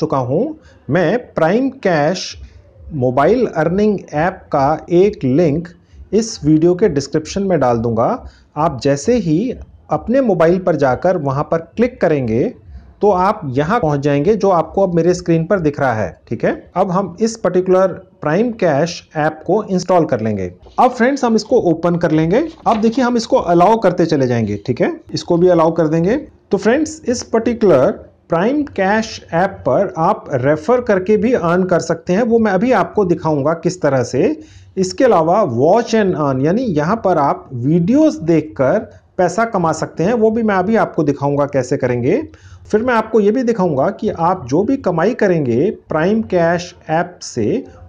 चुका हूँ मैं prime cash mobile earning app का एक लिंक इस वीडियो के डिस्क्रिप्शन में डाल दूंगा आप जैसे ही अपने मोबाइल पर जाकर वहाँ पर क्लिक करेंगे तो आप यहाँ पहुँच जाएंगे जो आपको अब मेरे स्क्रीन पर दिख रहा है ठीक है अब हम इस पर्टिकुलर प्राइम कैश ऐप को इंस्टॉल कर लेंगे अब फ्रेंड्स हम इसको ओपन कर लेंगे अब देखिए हम इसको अलाउ करते चले जाएंगे ठीक है इसको भी अलाउ कर देंगे तो फ्रेंड्स इस पर्टिकुलर प्राइम कैश ऐप पर आप रेफ़र करके भी अर्न कर सकते हैं वो मैं अभी आपको दिखाऊंगा किस तरह से इसके अलावा वॉच एंड अर्न यानी यहाँ पर आप वीडियोस देखकर पैसा कमा सकते हैं वो भी मैं अभी आपको दिखाऊंगा कैसे करेंगे फिर मैं आपको ये भी दिखाऊंगा कि आप जो भी कमाई करेंगे प्राइम कैश ऐप से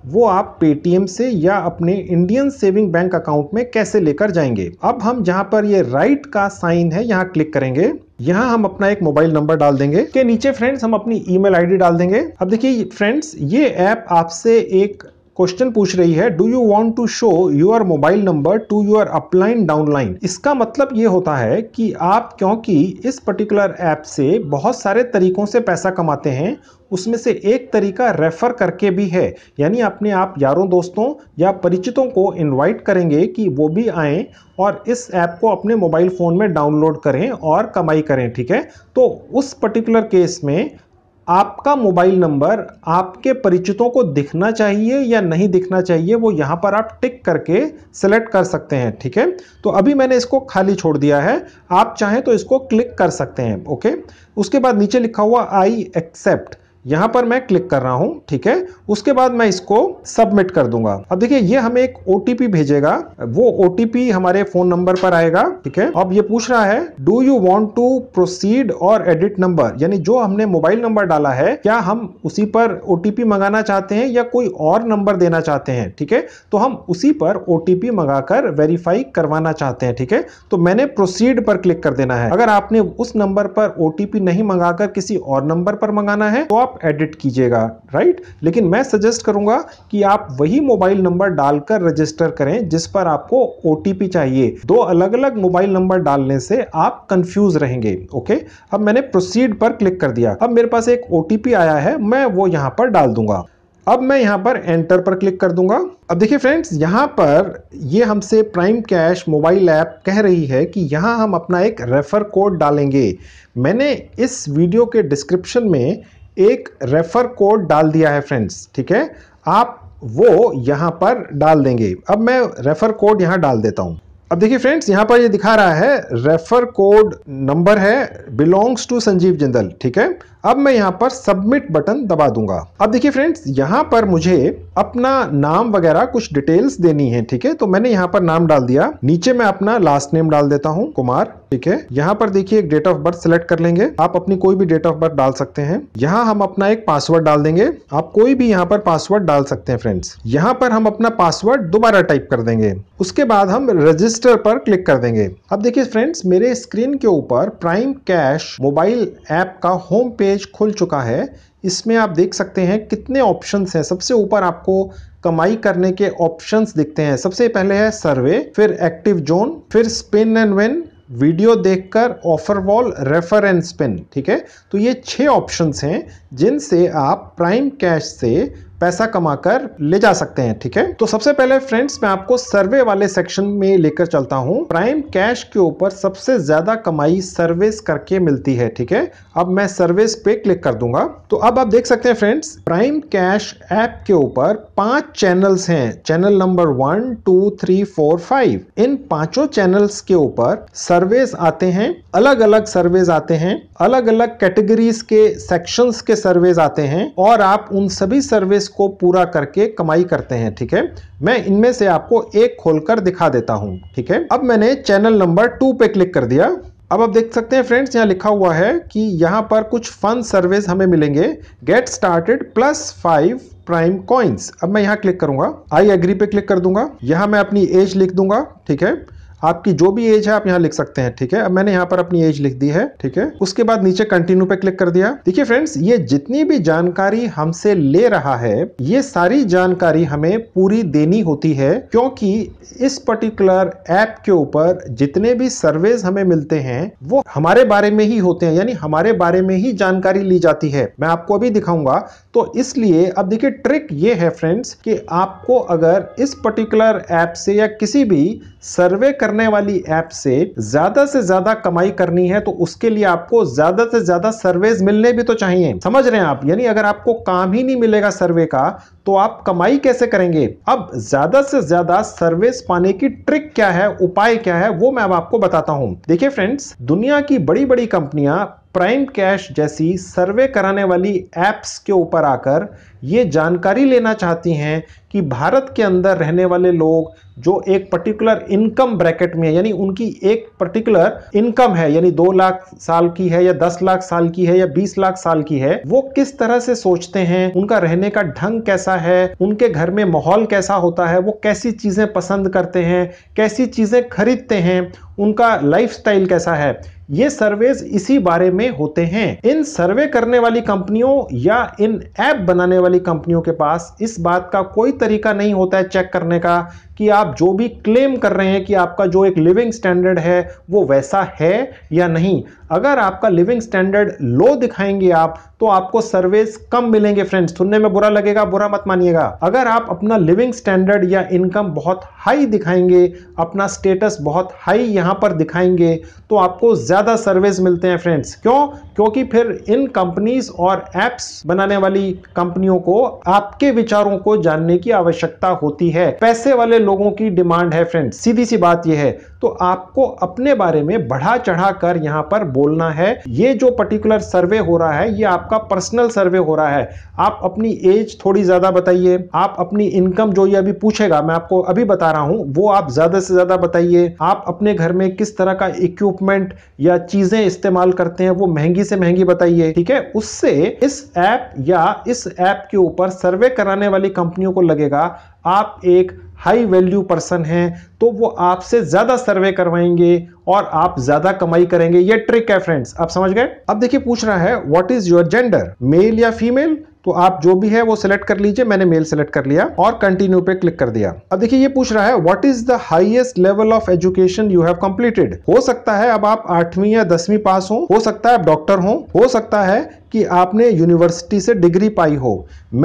वो आप पेटीएम से या अपने इंडियन सेविंग बैंक अकाउंट में कैसे लेकर जाएंगे अब हम जहां पर ये राइट का साइन है यहाँ क्लिक करेंगे यहाँ हम अपना एक मोबाइल नंबर डाल देंगे के नीचे फ्रेंड्स हम अपनी ईमेल आईडी डाल देंगे अब देखिए फ्रेंड्स ये ऐप आपसे एक क्वेश्चन पूछ रही है do you want to show your mobile number to your upline downline इसका मतलब ये होता है कि आप क्योंकि इस पर्टिकुलर ऐप से बहुत सारे तरीकों से पैसा कमाते हैं उसमें से एक तरीका रेफ़र करके भी है यानी अपने आप यारों दोस्तों या परिचितों को इनवाइट करेंगे कि वो भी आए और इस ऐप को अपने मोबाइल फ़ोन में डाउनलोड करें और कमाई करें ठीक है तो उस पर्टिकुलर केस में आपका मोबाइल नंबर आपके परिचितों को दिखना चाहिए या नहीं दिखना चाहिए वो यहाँ पर आप टिक करके सेलेक्ट कर सकते हैं ठीक है तो अभी मैंने इसको खाली छोड़ दिया है आप चाहें तो इसको क्लिक कर सकते हैं ओके उसके बाद नीचे लिखा हुआ आई एक्सेप्ट यहाँ पर मैं क्लिक कर रहा हूं ठीक है उसके बाद मैं इसको सबमिट कर दूंगा अब देखिए ये हमें एक ओ भेजेगा वो ओ हमारे फोन नंबर पर आएगा ठीक है अब ये पूछ रहा है do you want to proceed or edit number यानी जो हमने मोबाइल नंबर डाला है क्या हम उसी पर ओ मंगाना चाहते हैं या कोई और नंबर देना चाहते हैं ठीक है तो हम उसी पर ओ मंगाकर वेरीफाई करवाना चाहते हैं ठीक है तो मैंने प्रोसीड पर क्लिक कर देना है अगर आपने उस नंबर पर ओ नहीं मंगाकर किसी और नंबर पर मंगाना है तो आप आप एडिट कीजिएगा राइट लेकिन मैं सजेस्ट करूंगा कि आप वही मोबाइल नंबर डालकर रजिस्टर करें जिस पर आपको ओ चाहिए दो अलग अलग मोबाइल नंबर डालने से आप कंफ्यूज रहेंगे ओके अब मैंने प्रोसीड पर क्लिक कर दिया अब मेरे पास एक ओ आया है मैं वो यहाँ पर डाल दूंगा अब मैं यहाँ पर एंटर पर क्लिक कर दूंगा अब देखिए फ्रेंड्स यहाँ पर ये हमसे प्राइम कैश मोबाइल ऐप कह रही है कि यहाँ हम अपना एक रेफ़र कोड डालेंगे मैंने इस वीडियो के डिस्क्रिप्शन में एक रेफर कोड डाल दिया है फ्रेंड्स ठीक है आप वो यहाँ पर डाल देंगे अब मैं रेफर कोड यहाँ डाल देता हूँ अब देखिए फ्रेंड्स यहाँ पर ये यह दिखा रहा है रेफर कोड नंबर है बिलोंग्स टू संजीव जिंदल ठीक है अब मैं यहाँ पर सबमिट बटन दबा दूंगा अब देखिए फ्रेंड्स यहाँ पर मुझे अपना नाम वगैरह कुछ डिटेल्स देनी है ठीक है तो मैंने यहाँ पर नाम डाल दिया नीचे मैं अपना लास्ट नेम डाल देता हूँ कुमार ठीक है यहाँ पर देखिए एक डेट ऑफ बर्थ सेलेक्ट कर लेंगे आप अपनी कोई भी डेट ऑफ बर्थ डाल सकते हैं यहाँ हम अपना एक पासवर्ड डाल देंगे आप कोई भी यहाँ पर पासवर्ड डाल सकते हैं फ्रेंड्स यहाँ पर हम अपना पासवर्ड दोबारा टाइप कर देंगे उसके बाद हम रजिस्टर पर क्लिक कर देंगे अब देखिए फ्रेंड्स मेरे स्क्रीन के ऊपर प्राइम कैश मोबाइल ऐप का होम पेज पेज खुल चुका है इसमें आप देख सकते हैं कितने ऑप्शंस हैं सबसे ऊपर आपको कमाई करने के ऑप्शंस दिखते हैं सबसे पहले है सर्वे फिर एक्टिव जोन फिर स्पिन एंड विन वीडियो देखकर offer wall refer and spin ठीक है तो ये छह ऑप्शंस हैं जिनसे आप प्राइम कैश से पैसा कमाकर ले जा सकते हैं ठीक है तो सबसे पहले फ्रेंड्स मैं आपको सर्वे वाले सेक्शन में लेकर चलता हूँ प्राइम कैश के ऊपर सबसे ज्यादा कमाई सर्विस करके मिलती है ठीक है अब मैं सर्विस पे क्लिक कर दूंगा तो अब आप देख सकते हैं फ्रेंड्स प्राइम कैश ऐप के ऊपर पांच चैनल्स हैं channel number one two three four five इन पांचों चैनल्स के ऊपर सर्वेस आते हैं अलग अलग सर्वेज आते हैं अलग अलग कैटेगरीज के सेक्शंस के सर्वेज आते हैं और आप उन सभी सर्वेस को पूरा करके कमाई करते हैं ठीक है मैं इनमें से आपको एक खोलकर दिखा देता हूं ठीक है अब मैंने चैनल नंबर टू पे क्लिक कर दिया अब आप देख सकते हैं फ्रेंड्स यहाँ लिखा हुआ है कि यहाँ पर कुछ फन सर्विस हमें मिलेंगे get started plus five prime coins अब मैं यहाँ क्लिक करूंगा आई एग्री पे क्लिक कर दूंगा यहाँ मैं अपनी एज लिख दूंगा ठीक है आपकी जो भी एज है आप यहाँ लिख सकते हैं ठीक है अब मैंने यहाँ पर अपनी एज लिख दी है ठीक है उसके बाद नीचे कंटिन्यू पे क्लिक कर दिया देखिए फ्रेंड्स ये जितनी भी जानकारी हमसे ले रहा है ये सारी जानकारी हमें पूरी देनी होती है क्योंकि इस पर्टिकुलर ऐप के ऊपर जितने भी सर्वेज हमें मिलते हैं वो हमारे बारे में ही होते हैं यानी हमारे बारे में ही जानकारी ली जाती है मैं आपको अभी दिखाऊंगा तो इसलिए अब देखिए ट्रिक ये है फ्रेंड्स कि आपको अगर इस पर्टिकुलर ऐप से या किसी भी सर्वे कर करने वाली ऐप से ज्यादा से ज्यादा कमाई करनी है तो उसके लिए आपको ज्यादा से ज्यादा सर्वेज मिलने भी तो चाहिए समझ रहे हैं आप यानी अगर आपको काम ही नहीं मिलेगा सर्वे का तो आप कमाई कैसे करेंगे अब ज्यादा से ज्यादा सर्विस पाने की ट्रिक क्या है उपाय क्या है वो मैं अब आपको बताता हूं देखिए फ्रेंड्स दुनिया की बड़ी बड़ी कंपनियां प्राइम कैश जैसी सर्वे कराने वाली ऐप्स के ऊपर आकर ये जानकारी लेना चाहती हैं कि भारत के अंदर रहने वाले लोग जो एक पर्टिकुलर इनकम ब्रैकेट में है यानी उनकी एक पर्टिकुलर इनकम है यानी दो लाख साल की है या दस लाख साल की है या बीस लाख साल की है वो किस तरह से सोचते हैं उनका रहने का ढंग कैसा है उनके घर में माहौल कैसा होता है वो कैसी चीज़ें पसंद करते हैं कैसी चीज़ें खरीदते हैं उनका लाइफ कैसा है ये सर्वेज इसी बारे में होते हैं इन सर्वे करने वाली कंपनियों या इन ऐप बनाने वाली कंपनियों के पास इस बात का कोई तरीका नहीं होता है चेक करने का कि आप जो भी क्लेम कर रहे हैं कि आपका जो एक लिविंग स्टैंडर्ड है वो वैसा है या नहीं अगर आपका लिविंग स्टैंडर्ड लो दिखाएंगे आप तो आपको सर्वेस कम मिलेंगे फ्रेंड्स सुनने में बुरा लगेगा बुरा मत मानिएगा अगर आप अपना लिविंग स्टैंडर्ड या इनकम बहुत हाई दिखाएंगे अपना स्टेटस बहुत हाई यहां पर दिखाएंगे तो आपको ज़्यादा सर्वेस मिलते हैं फ्रेंड्स क्यों क्योंकि फिर इन कंपनीज और एप्स बनाने वाली कंपनियों को आपके विचारों को जानने की आवश्यकता होती है पैसे वाले लोगों की डिमांड है फ्रेंड सीधी सी बात यह है तो आपको अपने बारे में बढ़ा चढ़ा कर यहां पर बोलना है ये जो पर्टिकुलर सर्वे हो रहा है ये आपका पर्सनल सर्वे हो रहा है आप अपनी एज थोड़ी ज़्यादा बताइए आप अपनी इनकम जो ये अभी पूछेगा मैं आपको अभी बता रहा हूं वो आप ज़्यादा से ज़्यादा बताइए आप अपने घर में किस तरह का इक्विपमेंट या चीज़ें इस्तेमाल करते हैं वो महंगी से महंगी बताइए ठीक है उससे इस ऐप या इस ऐप के ऊपर सर्वे कराने वाली कंपनियों को लगेगा आप एक हाई वैल्यू पर्सन हैं तो वो आपसे ज़्यादा सर्वे करवाएंगे और आप ज्यादा कमाई करेंगे ये ट्रिक है फ्रेंड्स आप समझ गए अब देखिए पूछ रहा है what is your gender male या फीमेल तो आप जो भी है वो सिलेक्ट कर लीजिए मैंने मेल सेलेक्ट कर लिया और कंटिन्यू पे क्लिक कर दिया अब देखिए ये पूछ रहा है what is the highest level of education you have completed हो सकता है अब आप आठवीं या दसवीं पास हो हो सकता है आप डॉक्टर हो हो सकता है कि आपने यूनिवर्सिटी से डिग्री पाई हो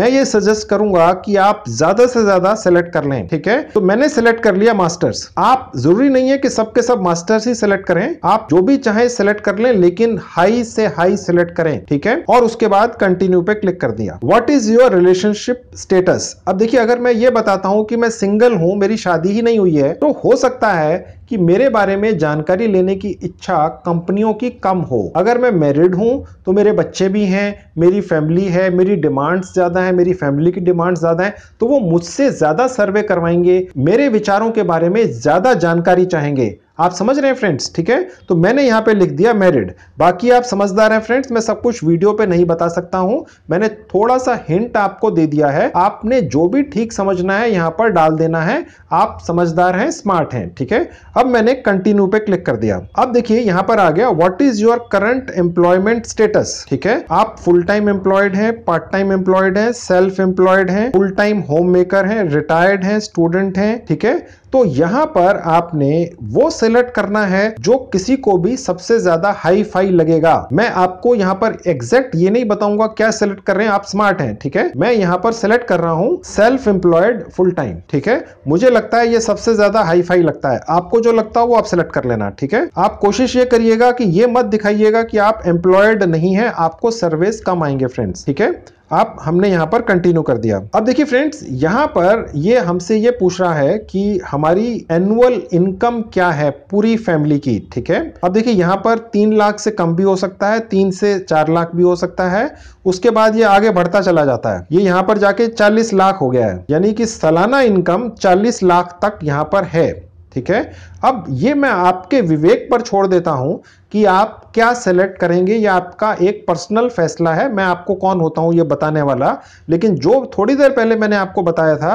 मैं ये सजेस्ट करूंगा कि आप ज्यादा से ज्यादा सेलेक्ट कर लें ठीक है तो मैंने सेलेक्ट कर लिया मास्टर्स आप जरूरी नहीं है कि सबके सब मास्टर्स से सिलेक्ट करें आप जो भी चाहे सिलेक्ट कर लें लेकिन हाई से हाई सिलेक्ट करें ठीक है और उसके बाद कंटिन्यू पे क्लिक कर दिया what is your relationship status अब देखिए अगर मैं ये बताता हूं कि मैं सिंगल हूं मेरी शादी ही नहीं हुई है तो हो सकता है कि मेरे बारे में जानकारी लेने की इच्छा कंपनियों की कम हो अगर मैं मैरिड हूं तो मेरे बच्चे भी हैं मेरी फैमिली है मेरी डिमांड्स ज़्यादा है मेरी फैमिली की डिमांड्स ज़्यादा है तो वो मुझसे ज़्यादा सर्वे करवाएंगे मेरे विचारों के बारे में ज़्यादा जानकारी चाहेंगे आप समझ रहे हैं फ्रेंड्स ठीक है तो मैंने यहाँ पे लिख दिया मैरिड बाकी आप समझदार हैं फ्रेंड्स मैं सब कुछ वीडियो पे नहीं बता सकता हूँ मैंने थोड़ा सा हिंट आपको दे दिया है आपने जो भी ठीक समझना है यहाँ पर डाल देना है आप समझदार हैं स्मार्ट हैं ठीक है अब मैंने कंटिन्यू पे क्लिक कर दिया अब देखिए यहाँ पर आ गया what is your current employment status ठीक है आप फुल टाइम एम्प्लॉयड है पार्ट टाइम एम्प्लॉयड है सेल्फ एम्प्लॉयड है फुल टाइम होम मेकर है रिटायर्ड है स्टूडेंट है ठीक है तो यहाँ पर आपने वो सिलेक्ट करना है जो किसी को भी सबसे ज्यादा हाई फाई लगेगा मैं आपको यहां पर एग्जैक्ट ये नहीं बताऊंगा क्या सिलेक्ट कर रहे हैं आप स्मार्ट हैं ठीक है मैं यहां पर सिलेक्ट कर रहा हूं सेल्फ एम्प्लॉयड फुल टाइम ठीक है मुझे लगता है ये सबसे ज्यादा हाई फाई लगता है आपको जो लगता है वो आप सिलेक्ट कर लेना ठीक है आप कोशिश ये करिएगा कि ये मत दिखाइएगा कि आप एम्प्लॉयड नहीं है आपको सर्विस कम आएंगे फ्रेंड्स ठीक है आप हमने यहाँ पर कंटिन्यू कर दिया अब देखिए फ्रेंड्स यहाँ पर ये हमसे ये पूछ रहा है कि हमारी एनुअल इनकम क्या है पूरी फैमिली की ठीक है अब देखिए यहाँ पर तीन लाख से कम भी हो सकता है तीन से चार लाख भी हो सकता है उसके बाद ये आगे बढ़ता चला जाता है ये यहाँ पर जाके चालीस लाख हो गया है यानी कि सालाना इनकम चालीस लाख तक यहाँ पर है ठीक है अब ये मैं आपके विवेक पर छोड़ देता हूं कि आप क्या सेलेक्ट करेंगे ये आपका एक पर्सनल फैसला है मैं आपको कौन होता हूं ये बताने वाला लेकिन जो थोड़ी देर पहले मैंने आपको बताया था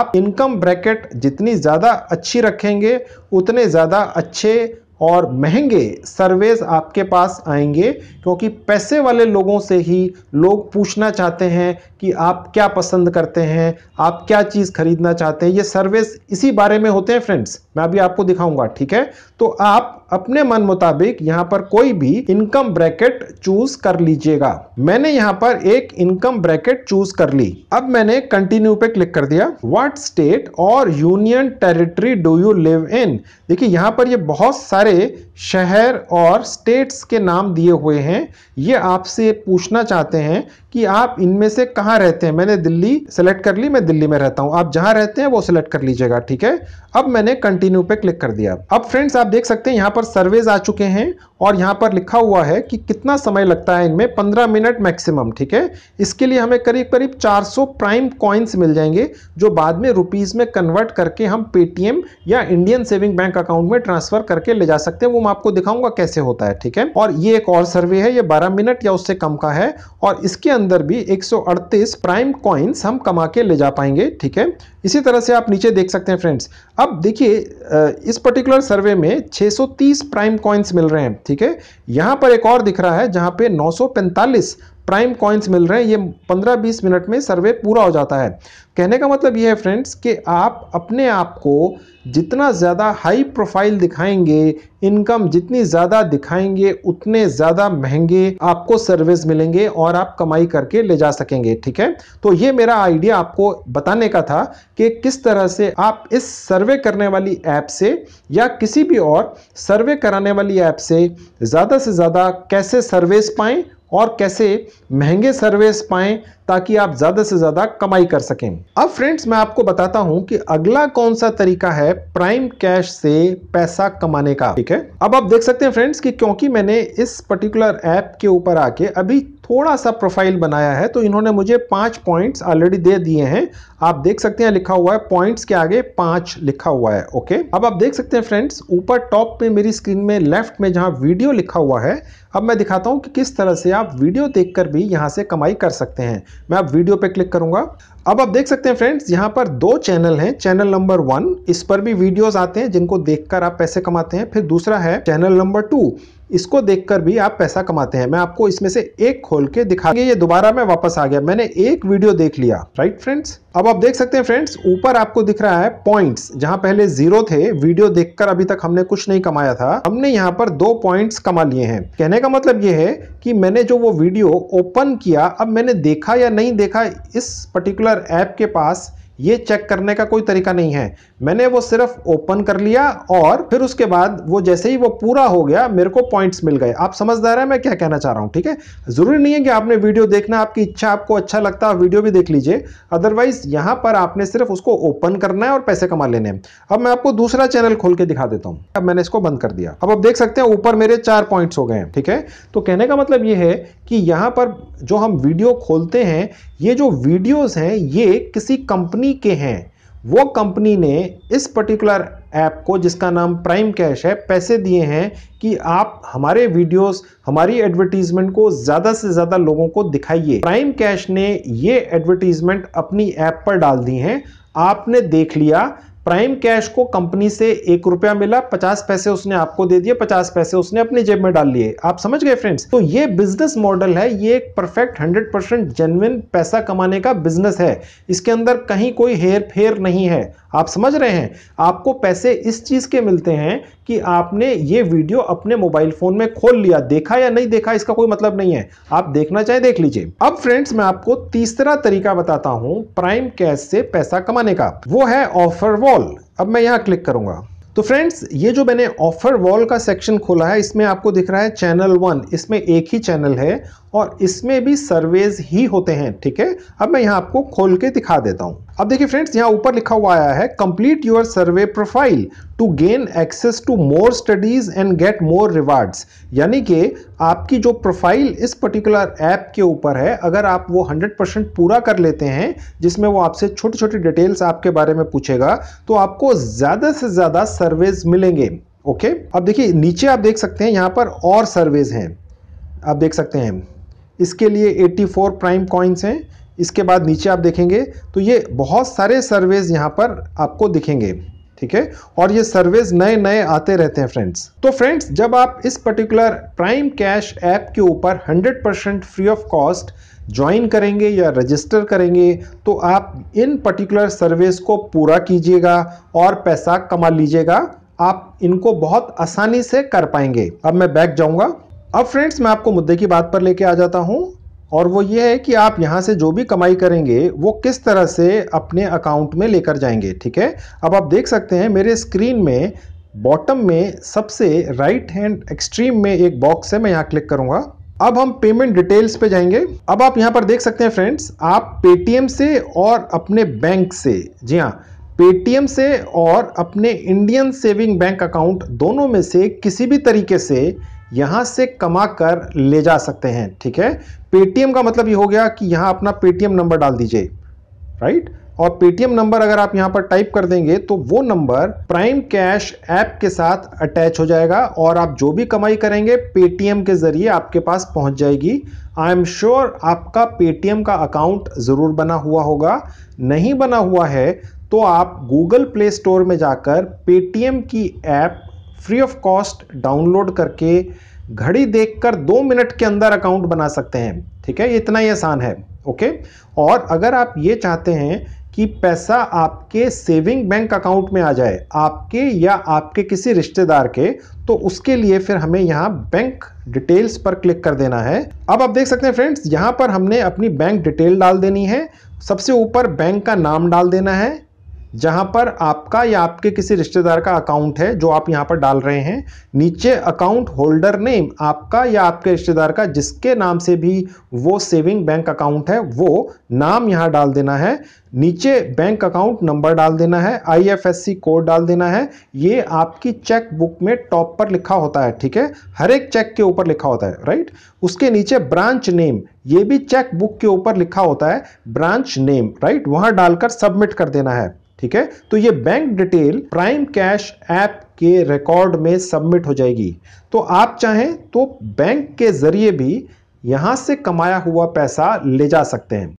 आप इनकम ब्रैकेट जितनी ज़्यादा अच्छी रखेंगे उतने ज़्यादा अच्छे और महंगे सर्वेज आपके पास आएंगे क्योंकि पैसे वाले लोगों से ही लोग पूछना चाहते हैं कि आप क्या पसंद करते हैं आप क्या चीज़ खरीदना चाहते हैं ये सर्वेज इसी बारे में होते हैं फ्रेंड्स मैं अभी आपको दिखाऊंगा ठीक है तो आप अपने मन मुताबिक यहां पर कोई भी इनकम ब्रैकेट चूज कर लीजिएगा मैंने यहां पर एक इनकम ब्रैकेट चूज कर ली अब मैंने कंटिन्यू पे क्लिक कर दिया what state or union territory do you live in देखिए यहां पर ये बहुत सारे शहर और स्टेट्स के नाम दिए हुए हैं ये आपसे पूछना चाहते हैं कि आप इनमें से कहाँ रहते हैं मैंने दिल्ली सेलेक्ट कर ली मैं दिल्ली में रहता हूँ आप जहाँ रहते हैं वो सिलेक्ट कर लीजिएगा ठीक है अब मैंने कंटिन्यू पे क्लिक कर दिया अब फ्रेंड्स आप देख सकते हैं यहाँ पर सर्वेज आ चुके हैं और यहाँ पर लिखा हुआ है कि कितना समय लगता है इनमें पंद्रह मिनट मैक्सिमम ठीक है इसके लिए हमें करीब करीब चार प्राइम कॉइन्स मिल जाएंगे जो बाद में रुपीज़ में कन्वर्ट करके हम पेटीएम या इंडियन सेविंग बैंक अकाउंट में ट्रांसफर करके ले जा सकते हैं वो मैं आपको दिखाऊंगा कैसे होता है ठीक है और ये एक और सर्वे है ये बारह मिनट या उससे कम का है और इसके अंदर भी 138 प्राइम कॉइन्स हम कमा के ले जा पाएंगे ठीक है इसी तरह से आप नीचे देख सकते हैं फ्रेंड्स अब देखिए इस पर्टिकुलर सर्वे में 630 प्राइम कॉइन्स मिल रहे हैं ठीक है यहाँ पर एक और दिख रहा है जहाँ पे 945 प्राइम कॉइन्स मिल रहे हैं ये 15-20 मिनट में सर्वे पूरा हो जाता है कहने का मतलब ये है फ्रेंड्स कि आप अपने आप को जितना ज़्यादा हाई प्रोफाइल दिखाएंगे इनकम जितनी ज़्यादा दिखाएंगे उतने ज़्यादा महंगे आपको सर्विस मिलेंगे और आप कमाई करके ले जा सकेंगे ठीक है तो ये मेरा आइडिया आपको बताने का था कि किस तरह से आप इस सर्वे करने वाली ऐप से या किसी भी और सर्वे कराने वाली ऐप से ज़्यादा से ज़्यादा कैसे सर्विस पाएँ और कैसे महंगे सर्विस पाएँ ताकि आप ज़्यादा से ज़्यादा कमाई कर सकें अब फ्रेंड्स मैं आपको बताता हूं कि अगला कौन सा तरीका है प्राइम कैश से पैसा कमाने का ठीक है अब आप देख सकते हैं फ्रेंड्स कि क्योंकि मैंने इस पर्टिकुलर ऐप के ऊपर आके अभी थोड़ा सा प्रोफाइल बनाया है तो इन्होंने मुझे पांच पॉइंट्स ऑलरेडी दे दिए हैं आप देख सकते हैं लिखा हुआ है पॉइंट्स के आगे पांच लिखा हुआ है ओके अब आप देख सकते हैं फ्रेंड्स ऊपर टॉप पे मेरी स्क्रीन में लेफ्ट में जहाँ वीडियो लिखा हुआ है अब मैं दिखाता हूँ कि किस तरह से आप वीडियो देखकर भी यहाँ से कमाई कर सकते हैं मैं अब वीडियो पे क्लिक करूंगा अब आप देख सकते हैं फ्रेंड्स यहाँ पर दो चैनल हैं चैनल नंबर वन इस पर भी वीडियोस आते हैं जिनको देखकर आप पैसे कमाते हैं फिर दूसरा है चैनल नंबर टू इसको देखकर भी आप पैसा कमाते हैं मैं आपको इसमें से एक खोल के दिखा ये दोबारा मैं वापस आ गया मैंने एक वीडियो देख लिया राइट फ्रेंड्स अब आप देख सकते हैं फ्रेंड्स ऊपर आपको दिख रहा है पॉइंट्स जहां पहले जीरो थे वीडियो देखकर अभी तक हमने कुछ नहीं कमाया था हमने यहां पर दो पॉइंट्स कमा लिए हैं कहने का मतलब ये है कि मैंने जो वो वीडियो ओपन किया अब मैंने देखा या नहीं देखा इस पर्टिकुलर ऐप के पास ये चेक करने का कोई तरीका नहीं है मैंने वो सिर्फ ओपन कर लिया और फिर उसके बाद वो जैसे ही वो पूरा हो गया मेरे को पॉइंट्स मिल गए आप समझदार हैं मैं क्या कहना चाह रहा हूँ ठीक है ज़रूरी नहीं है कि आपने वीडियो देखना आपकी इच्छा आपको अच्छा लगता है वीडियो भी देख लीजिए अदरवाइज यहाँ पर आपने सिर्फ उसको ओपन करना है और पैसे कमा लेने हैं अब मैं आपको दूसरा चैनल खोल के दिखा देता हूँ अब मैंने इसको बंद कर दिया अब आप देख सकते हैं ऊपर मेरे चार पॉइंट्स हो गए हैं ठीक है तो कहने का मतलब ये है कि यहाँ पर जो हम वीडियो खोलते हैं ये जो वीडियोज़ हैं ये किसी कंपनी कंपनी के हैं वो कंपनी ने इस पर्टिकुलर ऐप को जिसका नाम प्राइम कैश है पैसे दिए हैं कि आप हमारे वीडियोस हमारी एडवर्टीजमेंट को ज़्यादा से ज़्यादा लोगों को दिखाइए प्राइम कैश ने ये एडवर्टीजमेंट अपनी ऐप पर डाल दी हैं आपने देख लिया प्राइम कैश को कंपनी से एक रुपया मिला पचास पैसे उसने आपको दे दिए पचास पैसे उसने अपनी जेब में डाल लिए आप समझ गए फ्रेंड्स तो ये बिजनेस मॉडल है ये एक परफेक्ट हंड्रेड परसेंट जेनविन पैसा कमाने का बिजनेस है इसके अंदर कहीं कोई हेर फेर नहीं है आप समझ रहे हैं आपको पैसे इस चीज के मिलते हैं कि आपने ये वीडियो अपने मोबाइल फोन में खोल लिया देखा या नहीं देखा इसका कोई मतलब नहीं है आप देखना चाहे देख लीजिए अब फ्रेंड्स मैं आपको तीसरा तरीका बताता हूं प्राइम कैश से पैसा कमाने का वो है ऑफर वॉल अब मैं यहां क्लिक करूंगा तो फ्रेंड्स ये जो मैंने ऑफर वॉल का सेक्शन खोला है इसमें आपको दिख रहा है चैनल वन इसमें एक ही चैनल है और इसमें भी सर्वेज ही होते हैं ठीक है अब मैं यहाँ आपको खोल के दिखा देता हूँ अब देखिए फ्रेंड्स यहाँ ऊपर लिखा हुआ आया है complete your survey profile to gain access to more studies and get more rewards यानी कि आपकी जो प्रोफाइल इस पर्टिकुलर ऐप के ऊपर है अगर आप वो 100% पूरा कर लेते हैं जिसमें वो आपसे छोटी छोटी डिटेल्स आपके बारे में पूछेगा तो आपको ज़्यादा से ज़्यादा सर्वेज मिलेंगे ओके अब देखिए नीचे आप देख सकते हैं यहाँ पर और सर्वेज हैं आप देख सकते हैं इसके लिए 84 प्राइम कॉइन्स हैं इसके बाद नीचे आप देखेंगे तो ये बहुत सारे सर्वेज यहाँ पर आपको दिखेंगे ठीक है और ये सर्वेज नए नए आते रहते हैं फ्रेंड्स तो फ्रेंड्स जब आप इस पर्टिकुलर प्राइम कैश ऐप के ऊपर 100% फ्री ऑफ कॉस्ट ज्वाइन करेंगे या रजिस्टर करेंगे तो आप इन पर्टिकुलर सर्वेज को पूरा कीजिएगा और पैसा कमा लीजिएगा आप इनको बहुत आसानी से कर पाएंगे अब मैं बैक जाऊंगा अब फ्रेंड्स मैं आपको मुद्दे की बात पर लेके आ जाता हूँ और वो ये है कि आप यहाँ से जो भी कमाई करेंगे वो किस तरह से अपने अकाउंट में लेकर जाएंगे ठीक है अब आप देख सकते हैं मेरे स्क्रीन में बॉटम में सबसे राइट हैंड एक्सट्रीम में एक बॉक्स है मैं यहाँ क्लिक करूँगा अब हम पेमेंट डिटेल्स पे जाएंगे अब आप यहाँ पर देख सकते हैं फ्रेंड्स आप पेटीएम से और अपने बैंक से जी हाँ पेटीएम से और अपने इंडियन सेविंग बैंक अकाउंट दोनों में से किसी भी तरीके से यहां से कमा कर ले जा सकते हैं ठीक है पेटीएम का मतलब ये हो गया कि यहां अपना पेटीएम नंबर डाल दीजिए राइट और पेटीएम नंबर अगर आप यहां पर टाइप कर देंगे तो वो नंबर प्राइम कैश ऐप के साथ अटैच हो जाएगा और आप जो भी कमाई करेंगे पेटीएम के जरिए आपके पास पहुंच जाएगी आई एम श्योर आपका पेटीएम का अकाउंट ज़रूर बना हुआ होगा नहीं बना हुआ है तो आप गूगल प्ले स्टोर में जाकर पेटीएम की app free of cost download करके घड़ी देखकर दो मिनट के अंदर अकाउंट बना सकते हैं ठीक है इतना ही आसान है ओके और अगर आप ये चाहते हैं कि पैसा आपके सेविंग बैंक अकाउंट में आ जाए आपके या आपके किसी रिश्तेदार के तो उसके लिए फिर हमें यहाँ बैंक डिटेल्स पर क्लिक कर देना है अब आप देख सकते हैं फ्रेंड्स यहाँ पर हमने अपनी बैंक डिटेल डाल देनी है सबसे ऊपर बैंक का नाम डाल देना है जहां पर आपका या आपके किसी रिश्तेदार का अकाउंट है जो आप यहाँ पर डाल रहे हैं नीचे अकाउंट होल्डर नेम आपका या आपके रिश्तेदार का जिसके नाम से भी वो सेविंग बैंक अकाउंट है वो नाम यहाँ डाल देना है नीचे बैंक अकाउंट नंबर डाल देना है आईएफएससी कोड डाल देना है ये आपकी चेक बुक में टॉप पर लिखा होता है ठीक है हर एक चेक के ऊपर लिखा होता है राइट उसके नीचे ब्रांच नेम ये भी चेक बुक के ऊपर लिखा होता है ब्रांच नेम राइट वहाँ डालकर सबमिट कर देना है ठीक है तो ये bank detail prime cash app के रिकॉर्ड में सबमिट हो जाएगी तो आप चाहें तो बैंक के जरिए भी यहां से कमाया हुआ पैसा ले जा सकते हैं